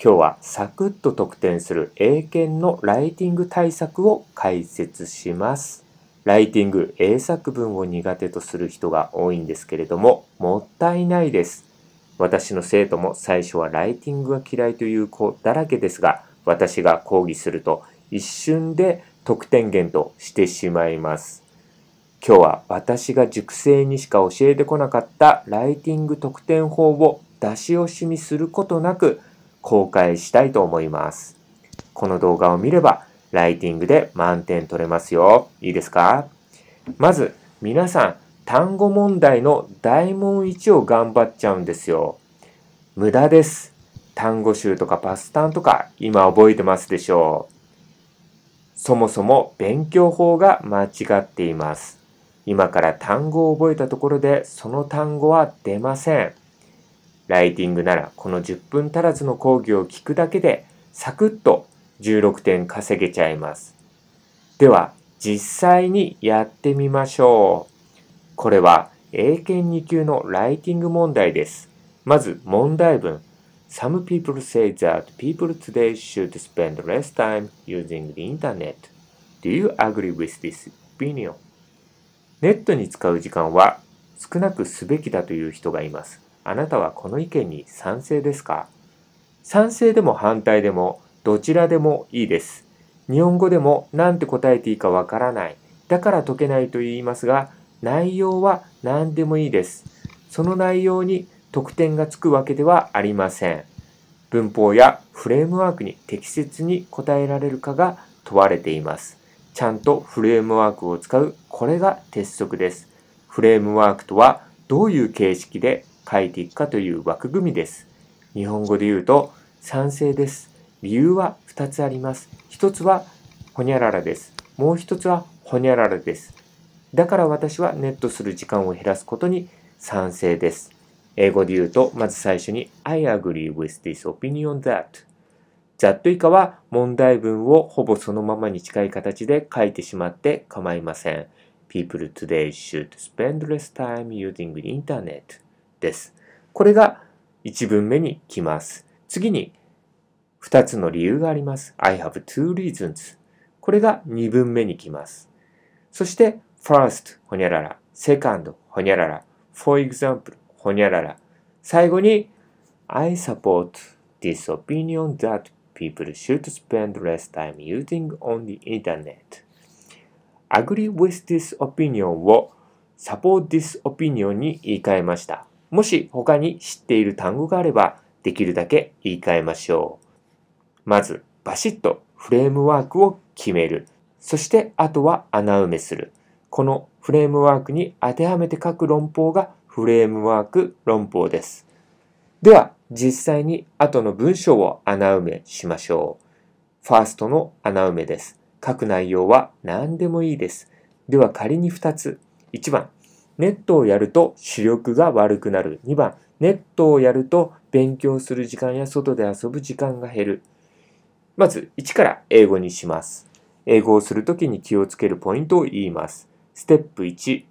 今日はサクッと得点する英検のライティング対策を解説します。ライティング、英作文を苦手とする人が多いんですけれども、もったいないです。私の生徒も最初はライティングが嫌いという子だらけですが、私が講義すると一瞬で得点源としてしまいます。今日は私が熟成にしか教えてこなかったライティング得点法を出し惜しみすることなく公開したいと思います。この動画を見れば、ライティングで満点取れますよ。いいですかまず、皆さん、単語問題の大問1を頑張っちゃうんですよ。無駄です。単語集とかパスタンとか、今覚えてますでしょう。そもそも勉強法が間違っています。今から単語を覚えたところで、その単語は出ません。ライティングならこの10分足らずの講義を聞くだけでサクッと16点稼げちゃいます。では実際にやってみましょう。これは英検2級のライティング問題です。まず問題文。Some people say that people today should spend less time using the internet. Do you agree with this opinion? ネットに使う時間は少なくすべきだという人がいます。あなたはこの意見に賛成ですか賛成でも反対でもどちらでもいいです。日本語でも何て答えていいかわからない。だから解けないと言いますが、内容は何でもいいです。その内容に得点がつくわけではありません。文法やフレームワークに適切に答えられるかが問われています。ちゃんとフレームワークを使う、これが鉄則です。フレームワークとはどういう形式で書いていくかという枠組みです。日本語で言うと賛成です。理由は2つあります。1つはほにゃららです。もう1つはほにゃららです。だから私はネットする時間を減らすことに賛成です。英語で言うと、まず最初に I agree with this opinion that that 以下は問題文をほぼそのままに近い形で書いてしまって構いません。People today should spend less time using the internet. です。これが1文目に来ます。次に2つの理由があります。I have two reasons. これが2文目に来ます。そして first ほにゃらら、second ほにゃらら、for example ほにゃらら。最後に I support this opinion that people should spend less time using on the internet. Agree with this opinion を support this opinion に言い換えました。もし他に知っている単語があれば、できるだけ言い換えましょう。まず、バシッとフレームワークを決める。そして、あとは穴埋めする。このフレームワークに当てはめて書く論法がフレームワーク論法です。では、実際に後の文章を穴埋めしましょう。ファーストの穴埋めです。書く内容は何でもいいです。では仮に2つ。1番、ネットをやると視力が悪くなる。2番、ネットをやると勉強する時間や外で遊ぶ時間が減る。まず、1から英語にします。英語をするときに気をつけるポイントを言います。ステップ1、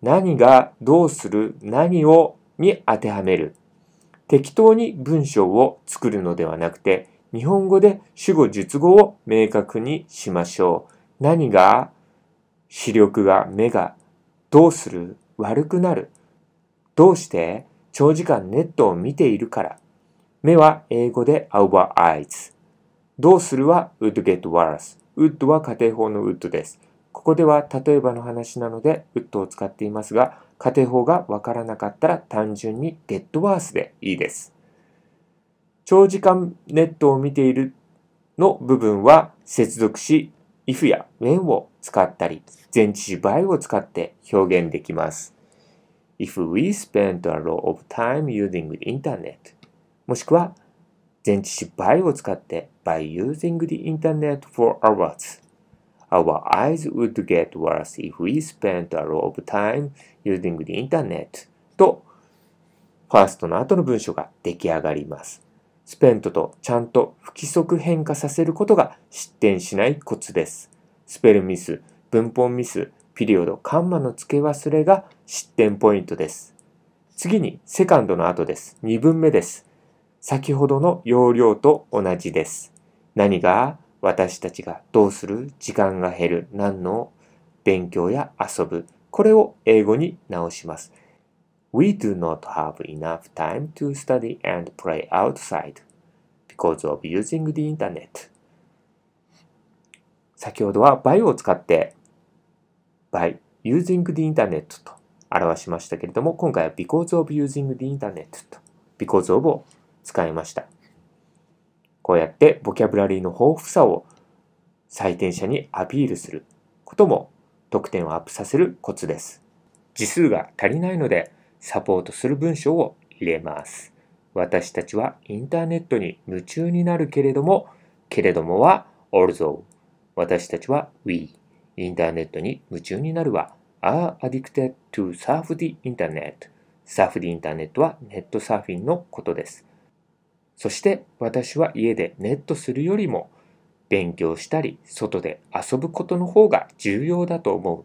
何がどうする、何をに当てはめる。適当に文章を作るのではなくて、日本語で主語、述語を明確にしましょう。何が、視力が、目が、どうする、悪くなる。どうして長時間ネットを見ているから。目は英語で our eyes。どうするは would get worse。would は家庭法の would です。ここでは例えばの話なので would を使っていますが、家庭法がわからなかったら単純に get worse でいいです。長時間ネットを見ているの部分は接続し if や when を使ったり、前置詞 by を使って表現できます。If we spent a lot of time using the internet もしくは前置詞 by を使って by using the internet for hours Our eyes would get worse if we spent a lot of time using the internet とファーストの後の文章が出来上がります。スペントとちゃんと不規則変化させることが失点しないコツです。スペルミス、文法ミス、ピリオド、カンマの付け忘れが失点ポイントです。次に、セカンドの後です。2分目です。先ほどの要領と同じです。何が私たちがどうする時間が減る何の勉強や遊ぶこれを英語に直します。We do not have enough time to study and play outside because of using the internet. 先ほどは by を使って by using the internet と表しましたけれども、今回は because of using the internet と because of を使いました。こうやってボキャブラリーの豊富さを採点者にアピールすることも得点をアップさせるコツです。字数が足りないのでサポートする文章を入れます。私たちはインターネットに夢中になるけれども、けれどもは a l t o 私たちは We インターネットに夢中になるは are addicted to surf the internet サーフデ i インターネットはネットサーフィンのことですそして私は家でネットするよりも勉強したり外で遊ぶことの方が重要だと思う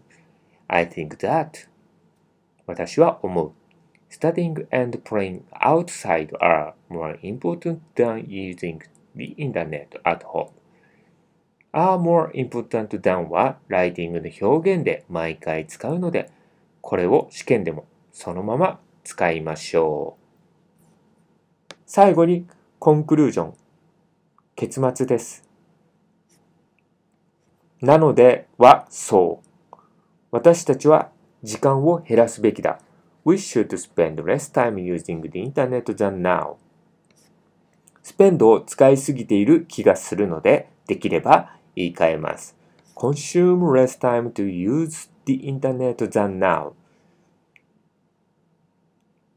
I think that 私は思う Studying and playing outside are more important than using the internet at home are more important than はライティングの表現で毎回使うので、これを試験でもそのまま使いましょう。最後に、コンクルージョン。結末です。なのではそう。私たちは時間を減らすべきだ。We should spend less time using the internet than now. スペンドを使いすぎている気がするので、できれば言い換えます。consume less time to use the internet than now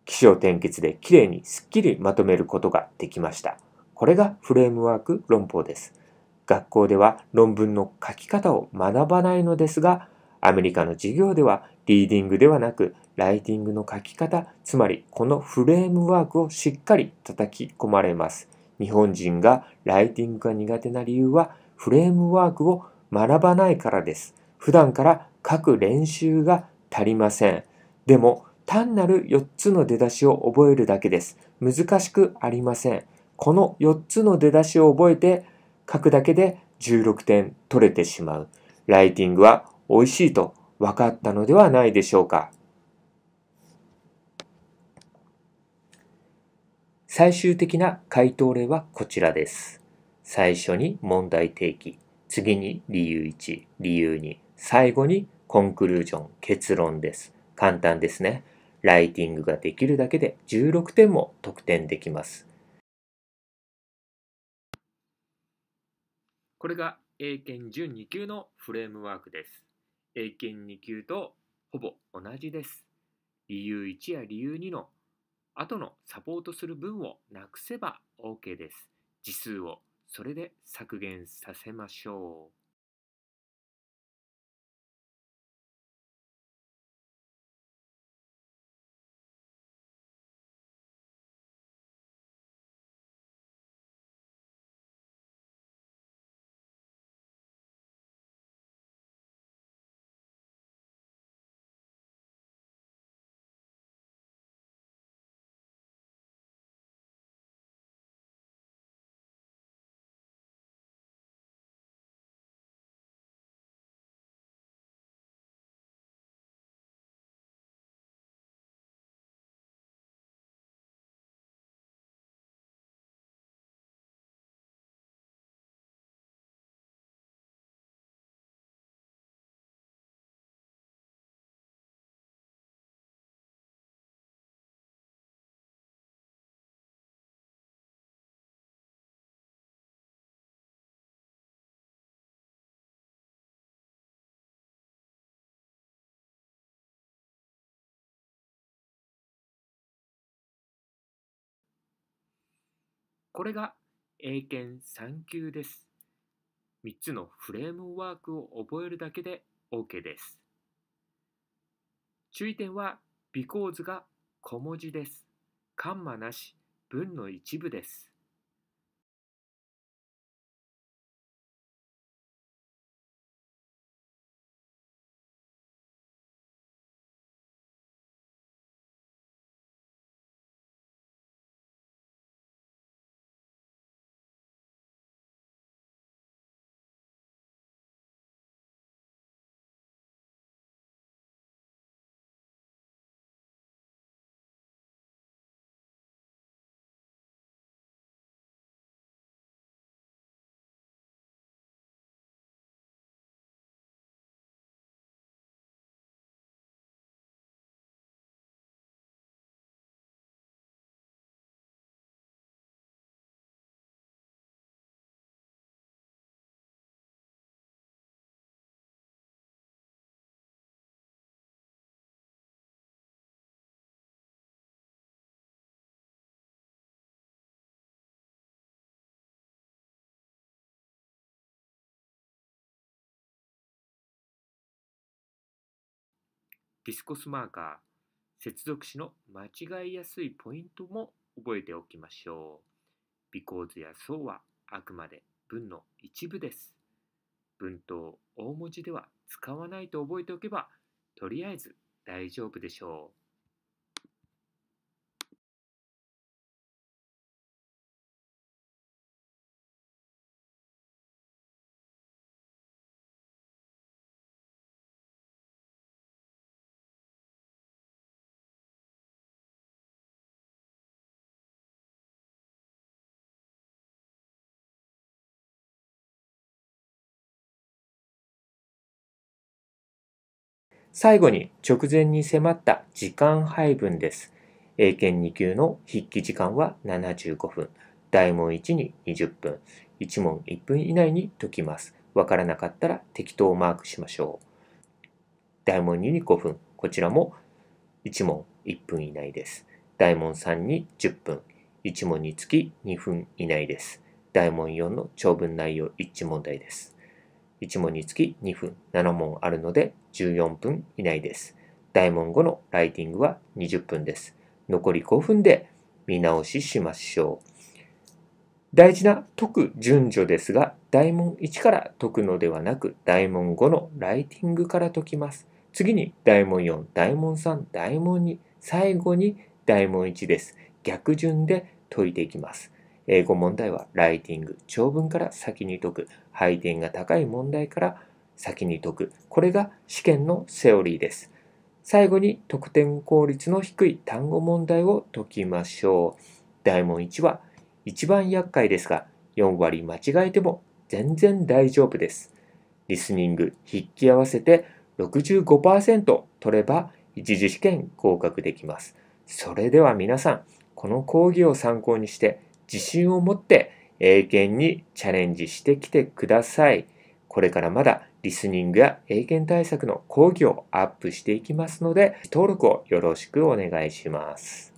起承転結できれいにすっきりまとめることができました。これがフレームワーク論法です。学校では論文の書き方を学ばないのですが、アメリカの授業ではリーディングではなくライティングの書き方、つまりこのフレームワークをしっかり叩き込まれます。日本人がライティングが苦手な理由はフレームワークを学ばないからです。普段から書く練習が足りません。でも、単なる4つの出だしを覚えるだけです。難しくありません。この4つの出だしを覚えて書くだけで16点取れてしまう。ライティングは美味しいと分かったのではないでしょうか。最終的な回答例はこちらです。最初に問題提起、次に理由1、理由2、最後にコンクルージョン、結論です。簡単ですね。ライティングができるだけで16点も得点できます。これが英検準2級のフレームワークです。英検2級とほぼ同じです。理由1や理由2の後のサポートする文をなくせば OK です。字数をそれで削減させましょう。これが英検3級です。3つのフレームワークを覚えるだけで OK です。注意点は、b e c a が小文字です。カンマなし、文の一部です。ディスコスマーカー、接続詞の間違いやすいポイントも覚えておきましょう。because や so はあくまで文の一部です。文頭大文字では使わないと覚えておけば、とりあえず大丈夫でしょう。最後に直前に迫った時間配分です。英検2級の筆記時間は75分。大問1に20分。1問1分以内に解きます。わからなかったら適当マークしましょう。大問2に5分。こちらも1問1分以内です。大問3に10分。1問につき2分以内です。大問4の長文内容一致問題です。1問につき2分7問あるので14分以内です。大問後のライティングは20分です。残り5分で見直ししましょう。大事な解く順序ですが、大問1から解くのではなく、大問5のライティングから解きます。次に大問4、大問3、大問2、最後に大問1です。逆順で解いていきます。英語問題はライティング、長文から先に解く、配点が高い問題から先に解く。これが試験のセオリーです。最後に得点効率の低い単語問題を解きましょう。大問1は一番厄介ですが、4割間違えても全然大丈夫です。リスニング、筆記合わせて65%取れば一次試験合格できます。それでは皆さん、この講義を参考にして、自信を持って英検にチャレンジしてきてください。これからまだリスニングや英検対策の講義をアップしていきますので、登録をよろしくお願いします。